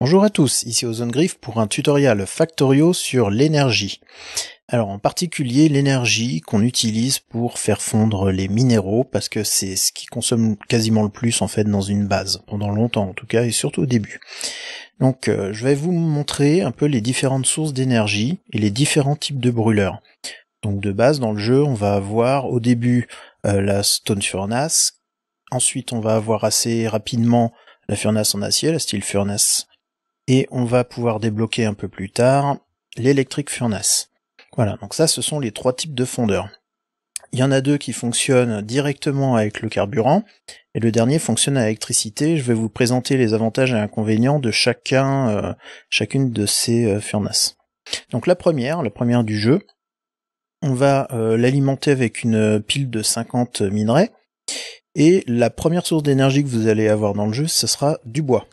Bonjour à tous, ici Zone Griff pour un tutoriel Factorio sur l'énergie. Alors en particulier l'énergie qu'on utilise pour faire fondre les minéraux parce que c'est ce qui consomme quasiment le plus en fait dans une base, pendant longtemps en tout cas et surtout au début. Donc euh, je vais vous montrer un peu les différentes sources d'énergie et les différents types de brûleurs. Donc de base dans le jeu on va avoir au début euh, la stone furnace, ensuite on va avoir assez rapidement la furnace en acier, la steel furnace et on va pouvoir débloquer un peu plus tard l'électrique Furnace. Voilà, donc ça ce sont les trois types de fondeurs. Il y en a deux qui fonctionnent directement avec le carburant, et le dernier fonctionne à l'électricité. Je vais vous présenter les avantages et inconvénients de chacun, euh, chacune de ces euh, furnaces. Donc la première, la première du jeu, on va euh, l'alimenter avec une pile de 50 minerais, et la première source d'énergie que vous allez avoir dans le jeu, ce sera du bois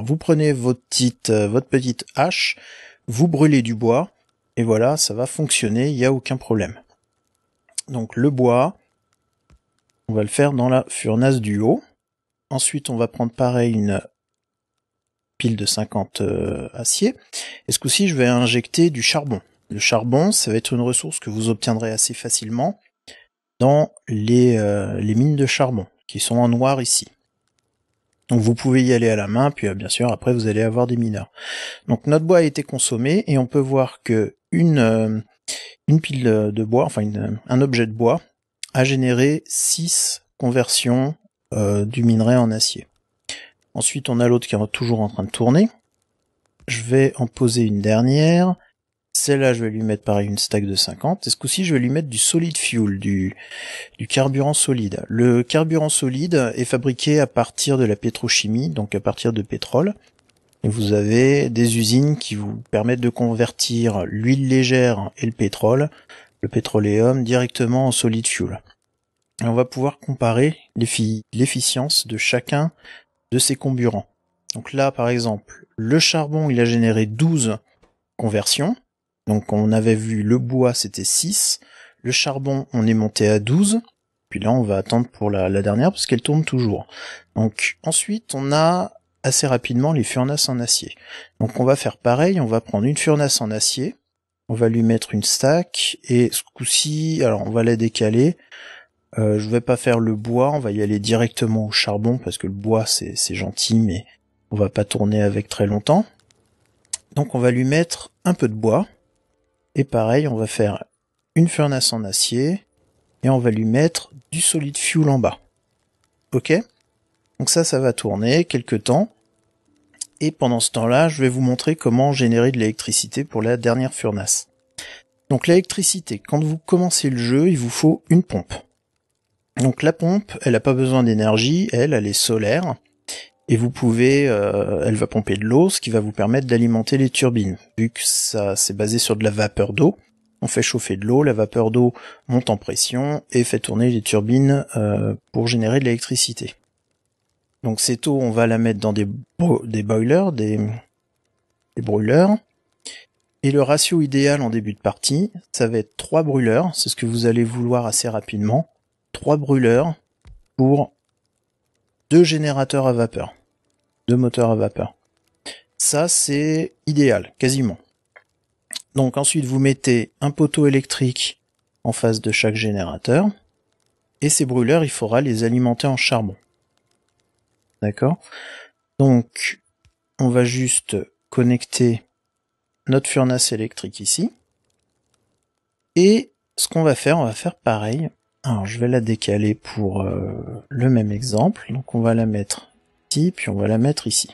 vous prenez votre petite, euh, votre petite hache, vous brûlez du bois, et voilà, ça va fonctionner, il n'y a aucun problème. Donc le bois, on va le faire dans la furnace du haut. Ensuite, on va prendre pareil une pile de 50 aciers. Euh, acier. Et ce coup-ci, je vais injecter du charbon. Le charbon, ça va être une ressource que vous obtiendrez assez facilement dans les, euh, les mines de charbon, qui sont en noir ici. Donc vous pouvez y aller à la main, puis euh, bien sûr après vous allez avoir des mineurs. Donc notre bois a été consommé et on peut voir que une, euh, pile de bois, enfin un objet de bois, a généré 6 conversions euh, du minerai en acier. Ensuite on a l'autre qui est toujours en train de tourner. Je vais en poser une dernière. Celle-là, je vais lui mettre pareil une stack de 50. Et ce coup-ci, je vais lui mettre du solid fuel, du, carburant solide. Le carburant solide est fabriqué à partir de la pétrochimie, donc à partir de pétrole. Et vous avez des usines qui vous permettent de convertir l'huile légère et le pétrole, le pétroléum, directement en solid fuel. Et on va pouvoir comparer l'efficience de chacun de ces comburants. Donc là, par exemple, le charbon, il a généré 12 conversions. Donc on avait vu le bois, c'était 6. Le charbon, on est monté à 12. Puis là, on va attendre pour la, dernière parce qu'elle tourne toujours. Donc ensuite, on a assez rapidement les furnaces en acier. Donc on va faire pareil, on va prendre une furnace en acier, on va lui mettre une stack, et ce coup-ci, alors on va la décaler. Euh, je vais pas faire le bois, on va y aller directement au charbon, parce que le bois c'est gentil, mais on va pas tourner avec très longtemps. Donc on va lui mettre un peu de bois, et pareil, on va faire une furnace en acier et on va lui mettre du solid fuel en bas. Ok Donc ça, ça va tourner quelques temps. Et pendant ce temps-là, je vais vous montrer comment générer de l'électricité pour la dernière furnace. Donc l'électricité, quand vous commencez le jeu, il vous faut une pompe. Donc la pompe, elle n'a pas besoin d'énergie, elle, elle est solaire et vous pouvez, euh, elle va pomper de l'eau, ce qui va vous permettre d'alimenter les turbines. Vu que ça c'est basé sur de la vapeur d'eau, on fait chauffer de l'eau, la vapeur d'eau monte en pression et fait tourner les turbines euh, pour générer de l'électricité. Donc cette eau, on va la mettre dans des, des boilers, des, des brûleurs. Et le ratio idéal en début de partie, ça va être 3 brûleurs, c'est ce que vous allez vouloir assez rapidement. 3 brûleurs pour 2 générateurs à vapeur deux moteurs à vapeur. Ça, c'est idéal, quasiment. Donc ensuite, vous mettez un poteau électrique en face de chaque générateur. Et ces brûleurs, il faudra les alimenter en charbon. D'accord Donc, on va juste connecter notre furnace électrique ici. Et ce qu'on va faire, on va faire pareil. Alors, je vais la décaler pour euh, le même exemple. Donc, on va la mettre puis on va la mettre ici.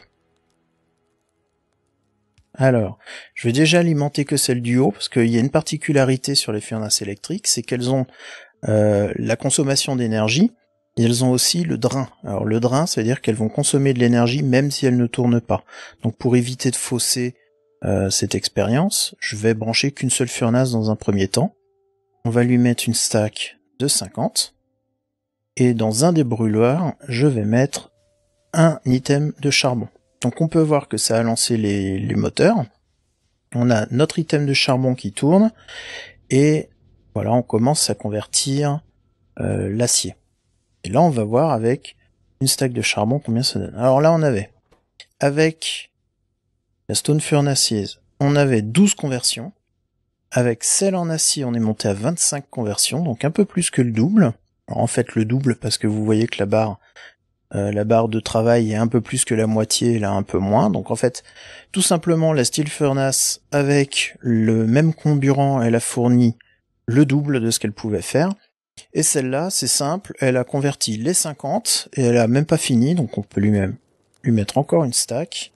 Alors, je vais déjà alimenter que celle du haut, parce qu'il y a une particularité sur les furnaces électriques, c'est qu'elles ont euh, la consommation d'énergie, et elles ont aussi le drain. Alors le drain, ça veut dire qu'elles vont consommer de l'énergie même si elles ne tournent pas. Donc pour éviter de fausser euh, cette expérience, je vais brancher qu'une seule furnace dans un premier temps. On va lui mettre une stack de 50. Et dans un des brûloirs, je vais mettre un item de charbon. Donc on peut voir que ça a lancé les, moteurs. On a notre item de charbon qui tourne et voilà, on commence à convertir euh, l'acier. Et là, on va voir avec une stack de charbon combien ça donne. Alors là, on avait avec la stone Furnace, on avait 12 conversions. Avec celle en acier, on est monté à 25 conversions, donc un peu plus que le double. Alors en fait, le double parce que vous voyez que la barre euh, la barre de travail est un peu plus que la moitié, là un peu moins. Donc en fait, tout simplement, la steel furnace avec le même comburant, elle a fourni le double de ce qu'elle pouvait faire. Et celle-là, c'est simple, elle a converti les 50 et elle a même pas fini, donc on peut lui même lui mettre encore une stack.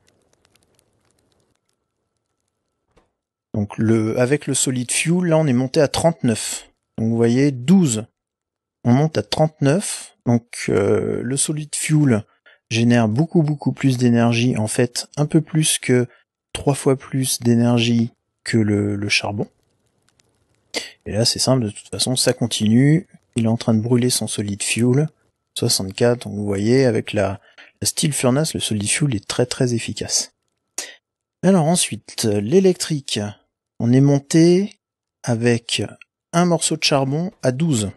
Donc le, avec le solid fuel, là on est monté à 39. Donc vous voyez, 12. On monte à 39. Donc euh, le solid fuel génère beaucoup beaucoup plus d'énergie, en fait un peu plus que trois fois plus d'énergie que le, charbon. Et là c'est simple, de toute façon ça continue, il est en train de brûler son solid fuel. 64, vous voyez, avec la, la steel furnace, le solid fuel est très très efficace. Alors ensuite, l'électrique. On est monté avec un morceau de charbon à 12.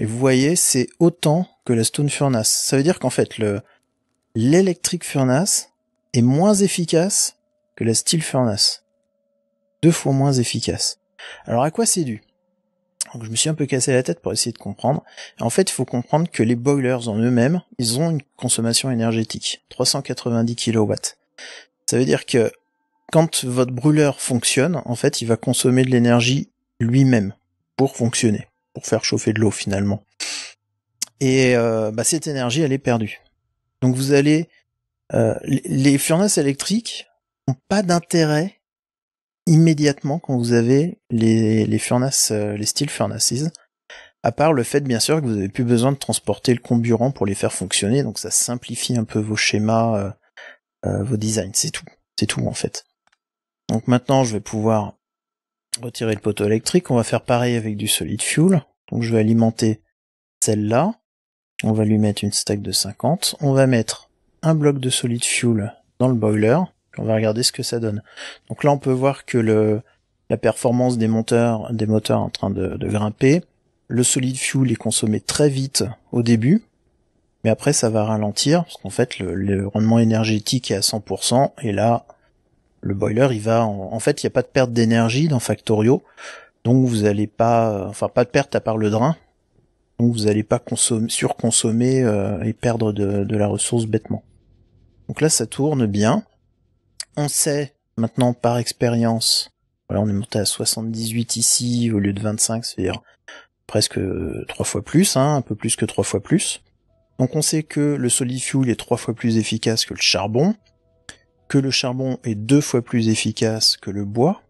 Et vous voyez, c'est autant que la Stone Furnace. Ça veut dire qu'en fait, le, l'Electric Furnace est moins efficace que la Steel Furnace. Deux fois moins efficace. Alors à quoi c'est dû Donc je me suis un peu cassé la tête pour essayer de comprendre. en fait, il faut comprendre que les boilers en eux-mêmes, ils ont une consommation énergétique, 390 kW. Ça veut dire que quand votre brûleur fonctionne, en fait, il va consommer de l'énergie lui-même pour fonctionner pour faire chauffer de l'eau finalement. Et euh, bah, cette énergie, elle est perdue. Donc vous allez... Euh, les furnaces électriques n'ont pas d'intérêt immédiatement quand vous avez les, les furnaces, euh, les steel furnaces. À part le fait, bien sûr, que vous avez plus besoin de transporter le comburant pour les faire fonctionner, donc ça simplifie un peu vos schémas, vos designs, c'est tout. C'est tout, en fait. Donc maintenant, je vais pouvoir retirer le poteau électrique. On va faire pareil avec du solid fuel. Donc je vais alimenter celle-là. On va lui mettre une stack de 50. On va mettre un bloc de solid fuel dans le boiler. on va regarder ce que ça donne. Donc là, on peut voir que le, la performance des moteurs, des moteurs en train de, grimper. Le solid fuel est consommé très vite au début, mais après ça va ralentir, parce qu'en fait le, le, rendement énergétique est à 100%, et là le boiler, il va en, fait, il n'y a pas de perte d'énergie dans Factorio, donc vous n'allez pas, euh, enfin pas de perte à part le drain, donc vous n'allez pas consommer, surconsommer euh, et perdre de, la ressource bêtement. Donc là, ça tourne bien. On sait maintenant par expérience, voilà, on est monté à 78 ici au lieu de 25, c'est-à-dire presque euh, trois fois plus, hein, un peu plus que trois fois plus. Donc on sait que le solid fuel est trois fois plus efficace que le charbon, que le charbon est deux fois plus efficace que le bois.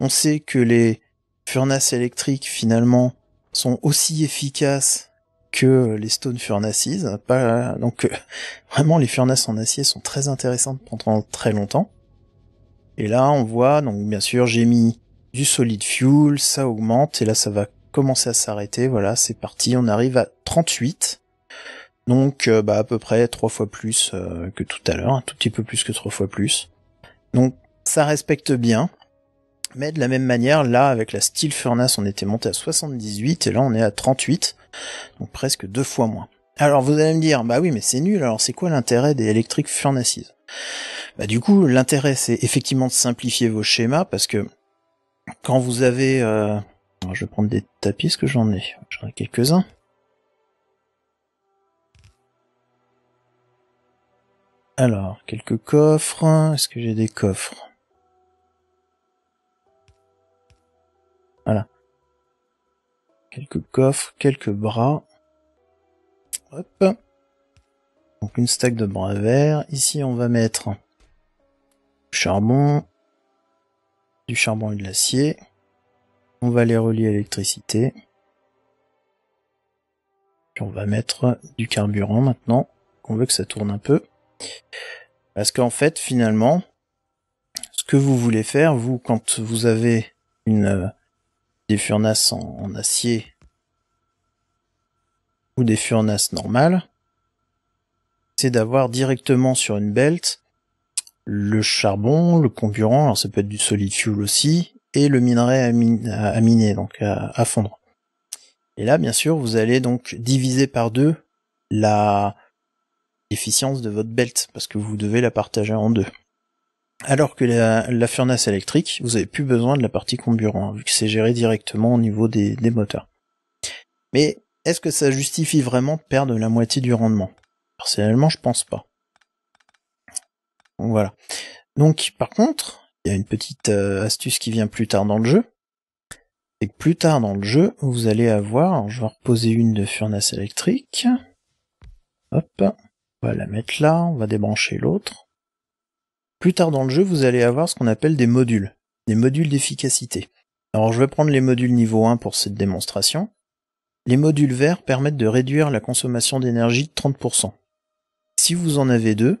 On sait que les furnaces électriques finalement sont aussi efficaces que les stone furnaces. Pas, donc euh, vraiment les furnaces en acier sont très intéressantes pendant très longtemps. Et là on voit donc bien sûr j'ai mis du solid fuel, ça augmente et là ça va commencer à s'arrêter. Voilà c'est parti, on arrive à 38. Donc euh, bah, à peu près trois fois plus euh, que tout à l'heure, un tout petit peu plus que trois fois plus. Donc ça respecte bien. Mais de la même manière, là, avec la Steel Furnace, on était monté à 78 et là on est à 38. Donc presque deux fois moins. Alors vous allez me dire, bah oui mais c'est nul, alors c'est quoi l'intérêt des électriques Furnaces Bah du coup, l'intérêt c'est effectivement de simplifier vos schémas parce que quand vous avez... Euh... Alors, je vais prendre des tapis, ce que j'en ai J'en ai quelques-uns. Alors, quelques coffres. Est-ce que j'ai des coffres Voilà. Quelques coffres, quelques bras. Hop. Donc une stack de bras verts. Ici, on va mettre du charbon, du charbon et de l'acier. On va les relier à l'électricité. Puis on va mettre du carburant maintenant. On veut que ça tourne un peu. Parce qu'en fait, finalement, ce que vous voulez faire, vous, quand vous avez une euh, des furnaces en, acier ou des furnaces normales, c'est d'avoir directement sur une belt le charbon, le comburant, alors ça peut être du solid fuel aussi, et le minerai à, miner, donc à, fondre. Et là, bien sûr, vous allez donc diviser par deux la, efficience de votre belt, parce que vous devez la partager en deux. Alors que la, la furnace électrique, vous n'avez plus besoin de la partie comburant, hein, vu que c'est géré directement au niveau des, moteurs. Mais est-ce que ça justifie vraiment de perdre la moitié du rendement Personnellement, je pense pas. Voilà. Donc, par contre, il y a une petite euh, astuce qui vient plus tard dans le jeu. Et plus tard dans le jeu, vous allez avoir, je vais reposer une de furnace électrique. Hop. On va la mettre là, on va débrancher l'autre. Plus tard dans le jeu, vous allez avoir ce qu'on appelle des modules, des modules d'efficacité. Alors je vais prendre les modules niveau 1 pour cette démonstration. Les modules verts permettent de réduire la consommation d'énergie de 30%. Si vous en avez deux,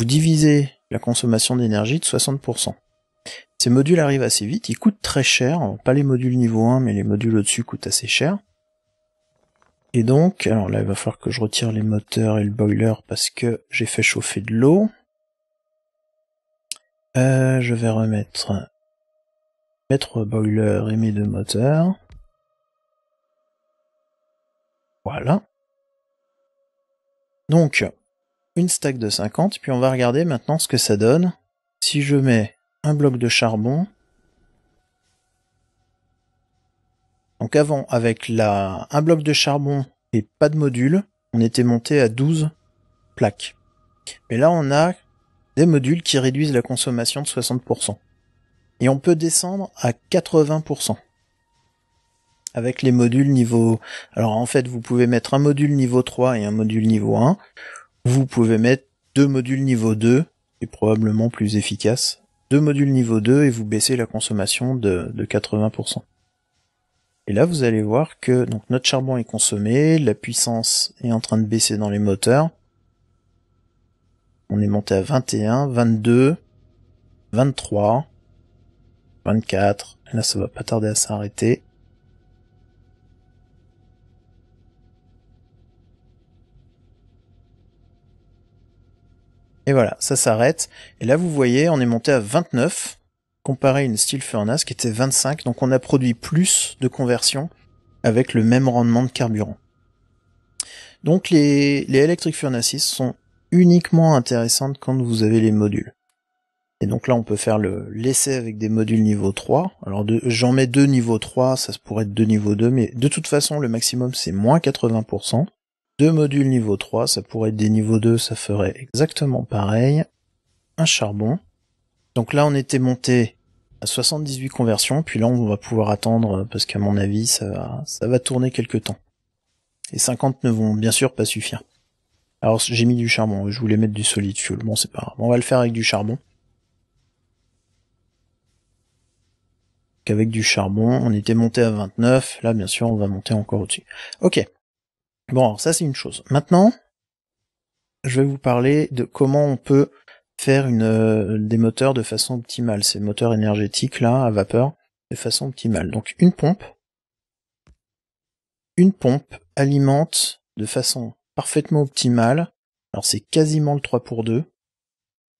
vous divisez la consommation d'énergie de 60%. Ces modules arrivent assez vite, ils coûtent très cher, pas les modules niveau 1, mais les modules au-dessus coûtent assez cher. Et donc, alors là, il va falloir que je retire les moteurs et le boiler parce que j'ai fait chauffer de l'eau. Euh, je vais remettre mettre boiler et mes deux moteurs. Voilà. Donc, une stack de 50, puis on va regarder maintenant ce que ça donne si je mets un bloc de charbon Donc avant, avec la, un bloc de charbon et pas de module, on était monté à 12 plaques. Mais là, on a des modules qui réduisent la consommation de 60%. Et on peut descendre à 80%. Avec les modules niveau... Alors en fait, vous pouvez mettre un module niveau 3 et un module niveau 1. Vous pouvez mettre deux modules niveau 2, et est probablement plus efficace. Deux modules niveau 2 et vous baissez la consommation de, de 80%. Et là, vous allez voir que donc notre charbon est consommé, la puissance est en train de baisser dans les moteurs. On est monté à 21, 22, 23, 24. Là, ça va pas tarder à s'arrêter. Et voilà, ça s'arrête. Et là, vous voyez, on est monté à 29. Comparer une steel furnace qui était 25, donc on a produit plus de conversion avec le même rendement de carburant. Donc les, les electric furnaces sont uniquement intéressantes quand vous avez les modules. Et donc là, on peut faire l'essai avec des modules niveau 3. Alors j'en mets deux niveau 3, ça pourrait être deux niveau 2, mais de toute façon, le maximum c'est moins 80%. Deux modules niveau 3, ça pourrait être des niveaux 2, ça ferait exactement pareil. Un charbon. Donc là, on était monté à 78 conversions, puis là, on va pouvoir attendre, euh, parce qu'à mon avis, ça va, ça va tourner quelques temps. Et 50 ne vont bien sûr pas suffire. Alors, j'ai mis du charbon, je voulais mettre du solide fuel, bon, c'est pas grave. On va le faire avec du charbon. qu'avec du charbon, on était monté à 29, là bien sûr on va monter encore au-dessus. Ok. Bon alors ça c'est une chose. Maintenant, je vais vous parler de comment on peut faire une, euh, des moteurs de façon optimale, ces moteurs énergétiques là à vapeur de façon optimale. Donc une pompe, une pompe alimente de façon parfaitement optimale. Alors c'est quasiment le 3 pour 2.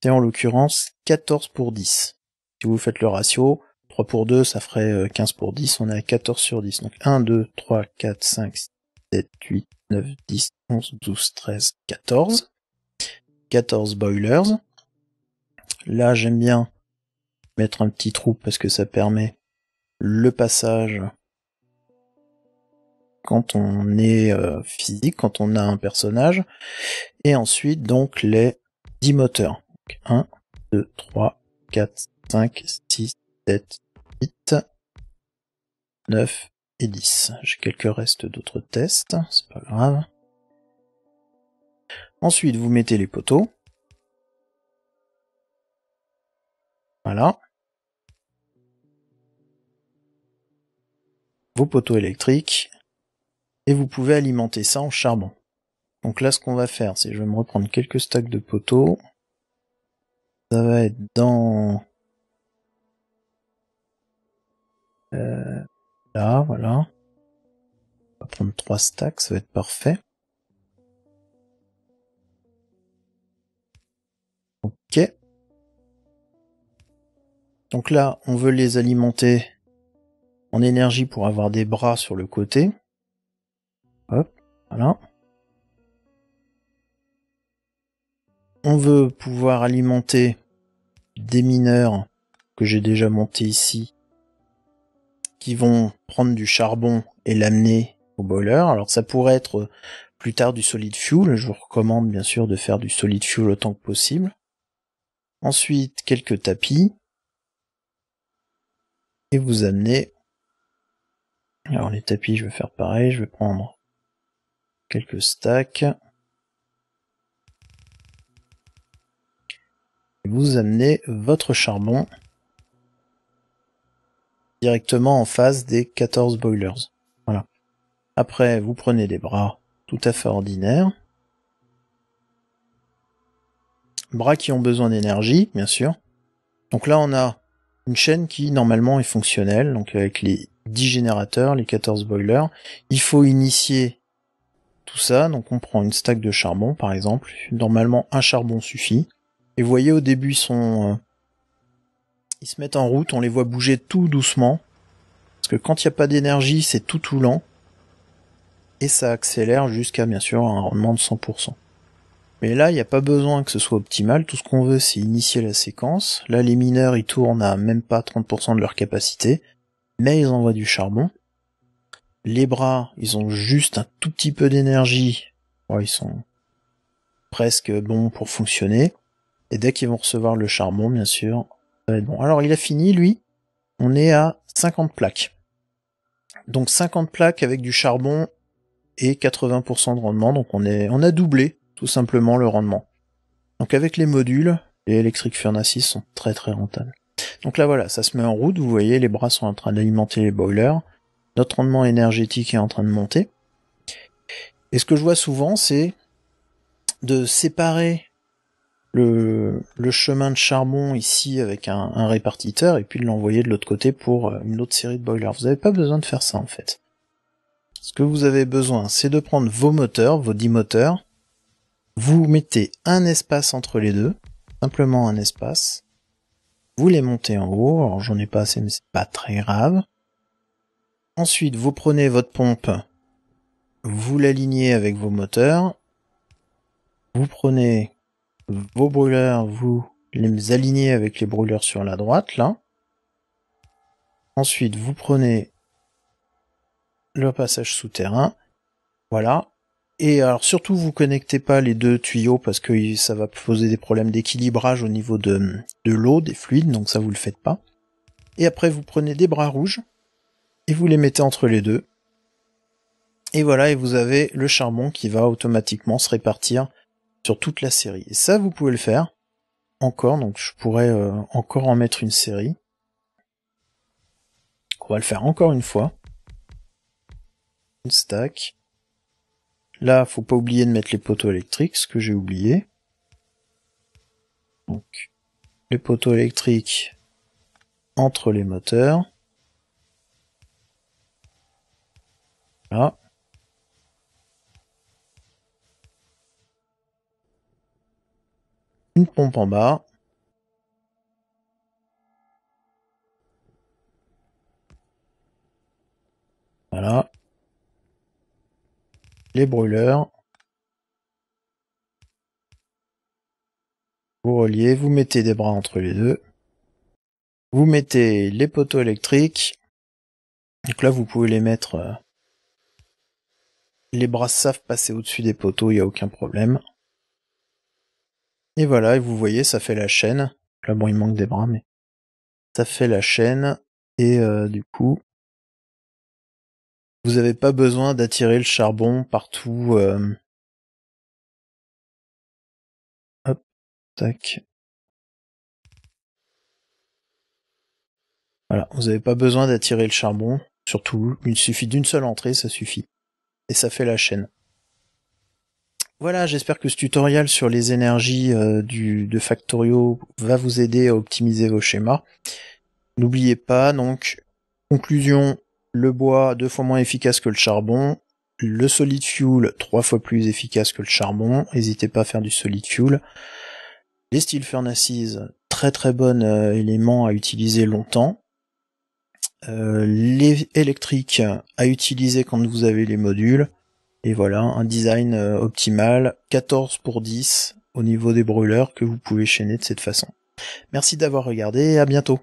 C'est en l'occurrence 14 pour 10. Si vous faites le ratio, 3 pour 2, ça ferait 15 euh, pour 10, on est à 14 sur 10. Donc 1, 2, 3, 4, 5, 6, 7, 8, 9, 10, 11, 12, 13, 14. 14 boilers. Là, j'aime bien mettre un petit trou parce que ça permet le passage quand on est euh, physique, quand on a un personnage. Et ensuite, donc, les 10 moteurs. 1, 2, 3, 4, 5, 6, 7, 8, 9 et 10. J'ai quelques restes d'autres tests, c'est pas grave. Ensuite, vous mettez les poteaux. Voilà. vos poteaux électriques et vous pouvez alimenter ça en charbon. Donc là, ce qu'on va faire, c'est je vais me reprendre quelques stacks de poteaux. Ça va être dans... Euh, là, voilà. On va prendre trois stacks, ça va être parfait. Ok. Donc là, on veut les alimenter en énergie pour avoir des bras sur le côté. Hop, voilà. On veut pouvoir alimenter des mineurs que j'ai déjà montés ici qui vont prendre du charbon et l'amener au boiler. Alors ça pourrait être plus tard du solid fuel. Je vous recommande bien sûr de faire du solid fuel autant que possible. Ensuite, quelques tapis et vous amenez. Alors les tapis, je vais faire pareil, je vais prendre quelques stacks. Et vous amenez votre charbon directement en face des 14 boilers. Voilà. Après, vous prenez des bras tout à fait ordinaires. Bras qui ont besoin d'énergie, bien sûr. Donc là, on a une chaîne qui normalement est fonctionnelle, donc avec les 10 générateurs, les 14 boilers. Il faut initier tout ça, donc on prend une stack de charbon par exemple. Normalement un charbon suffit. Et vous voyez au début ils sont... Euh, ils se mettent en route, on les voit bouger tout doucement. Parce que quand il n'y a pas d'énergie, c'est tout tout lent. Et ça accélère jusqu'à bien sûr un rendement de 100%. Mais là, il n'y a pas besoin que ce soit optimal, tout ce qu'on veut c'est initier la séquence. Là, les mineurs, ils tournent à même pas 30% de leur capacité, mais ils envoient du charbon. Les bras, ils ont juste un tout petit peu d'énergie. ils sont presque bons pour fonctionner. Et dès qu'ils vont recevoir le charbon, bien sûr, bon. Alors, il a fini, lui. On est à 50 plaques. Donc 50 plaques avec du charbon et 80% de rendement. Donc on est, on a doublé tout simplement le rendement. Donc avec les modules, les électriques Furnaces sont très très rentables. Donc là voilà, ça se met en route, vous voyez, les bras sont en train d'alimenter les boilers, notre rendement énergétique est en train de monter. Et ce que je vois souvent, c'est de séparer le, chemin de charbon ici avec un, un répartiteur et puis de l'envoyer de l'autre côté pour euh, une autre série de boilers. Vous n'avez pas besoin de faire ça en fait. Ce que vous avez besoin, c'est de prendre vos moteurs, vos 10 moteurs, vous mettez un espace entre les deux, simplement un espace. Vous les montez en haut, alors j'en ai pas assez, mais c'est pas très grave. Ensuite, vous prenez votre pompe, vous l'alignez avec vos moteurs, vous prenez vos brûleurs, vous les alignez avec les brûleurs sur la droite, là. Ensuite, vous prenez le passage souterrain. Voilà. Et alors surtout vous connectez pas les deux tuyaux parce que ça va poser des problèmes d'équilibrage au niveau de, l'eau, des fluides, donc ça vous le faites pas. Et après vous prenez des bras rouges et vous les mettez entre les deux. Et voilà, et vous avez le charbon qui va automatiquement se répartir sur toute la série. Et ça vous pouvez le faire encore, donc je pourrais euh, encore en mettre une série. On va le faire encore une fois. Une stack. Là, faut pas oublier de mettre les poteaux électriques, ce que j'ai oublié. Donc, les poteaux électriques entre les moteurs. Voilà. Une pompe en bas. Voilà les brûleurs. Vous reliez, vous mettez des bras entre les deux. Vous mettez les poteaux électriques. Donc là, vous pouvez les mettre... Euh, les bras savent passer au-dessus des poteaux, il n'y a aucun problème. Et voilà, et vous voyez, ça fait la chaîne. Là, bon, il manque des bras, mais... Ça fait la chaîne, et euh, du coup, vous n'avez pas besoin d'attirer le charbon partout. Euh. Hop, tac. Voilà, vous n'avez pas besoin d'attirer le charbon. Surtout, il suffit d'une seule entrée, ça suffit. Et ça fait la chaîne. Voilà, j'espère que ce tutoriel sur les énergies euh, du, de Factorio va vous aider à optimiser vos schémas. N'oubliez pas, donc, conclusion, le bois deux fois moins efficace que le charbon, le solid fuel trois fois plus efficace que le charbon, n'hésitez pas à faire du solid fuel. Les steel furnaces, très très bon euh, élément à utiliser longtemps. Euh, les électriques à utiliser quand vous avez les modules. Et voilà, un design euh, optimal, 14 pour 10 au niveau des brûleurs que vous pouvez chaîner de cette façon. Merci d'avoir regardé et à bientôt.